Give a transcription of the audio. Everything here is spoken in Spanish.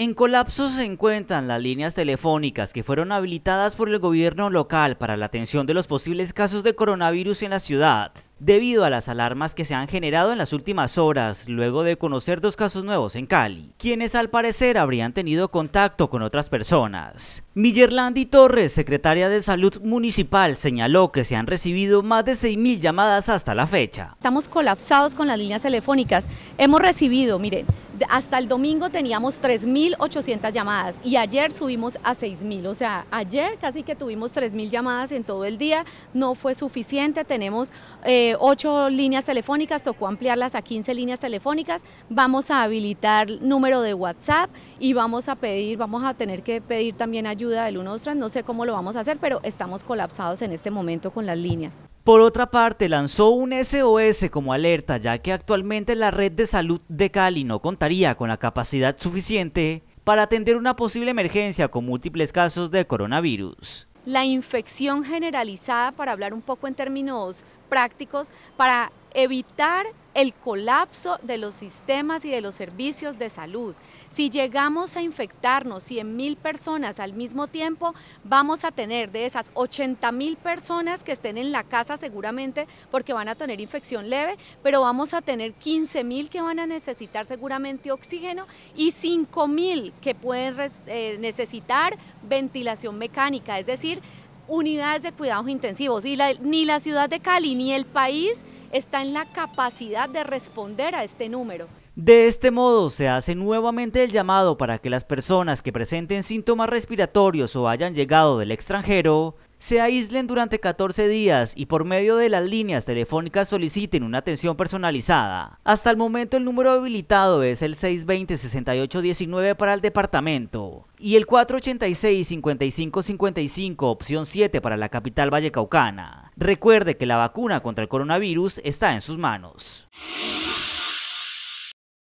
En colapso se encuentran las líneas telefónicas que fueron habilitadas por el gobierno local para la atención de los posibles casos de coronavirus en la ciudad, debido a las alarmas que se han generado en las últimas horas luego de conocer dos casos nuevos en Cali, quienes al parecer habrían tenido contacto con otras personas. Millerlandi Torres, secretaria de Salud Municipal, señaló que se han recibido más de 6.000 llamadas hasta la fecha. Estamos colapsados con las líneas telefónicas. Hemos recibido, miren, hasta el domingo teníamos 3.800 llamadas y ayer subimos a 6.000, o sea, ayer casi que tuvimos 3.000 llamadas en todo el día, no fue suficiente, tenemos 8 eh, líneas telefónicas, tocó ampliarlas a 15 líneas telefónicas, vamos a habilitar número de WhatsApp y vamos a pedir, vamos a tener que pedir también ayuda del 123, no sé cómo lo vamos a hacer, pero estamos colapsados en este momento con las líneas. Por otra parte, lanzó un SOS como alerta ya que actualmente la red de salud de Cali no contaría con la capacidad suficiente para atender una posible emergencia con múltiples casos de coronavirus. La infección generalizada, para hablar un poco en términos prácticos, para evitar el colapso de los sistemas y de los servicios de salud. Si llegamos a infectarnos 100 mil personas al mismo tiempo, vamos a tener de esas 80 mil personas que estén en la casa seguramente porque van a tener infección leve, pero vamos a tener 15 mil que van a necesitar seguramente oxígeno y 5 mil que pueden eh, necesitar ventilación mecánica, es decir, unidades de cuidados intensivos. Y ni la ciudad de Cali ni el país está en la capacidad de responder a este número. De este modo, se hace nuevamente el llamado para que las personas que presenten síntomas respiratorios o hayan llegado del extranjero se aíslen durante 14 días y por medio de las líneas telefónicas soliciten una atención personalizada. Hasta el momento el número habilitado es el 620-6819 para el departamento y el 486-5555 opción 7 para la capital vallecaucana. Recuerde que la vacuna contra el coronavirus está en sus manos.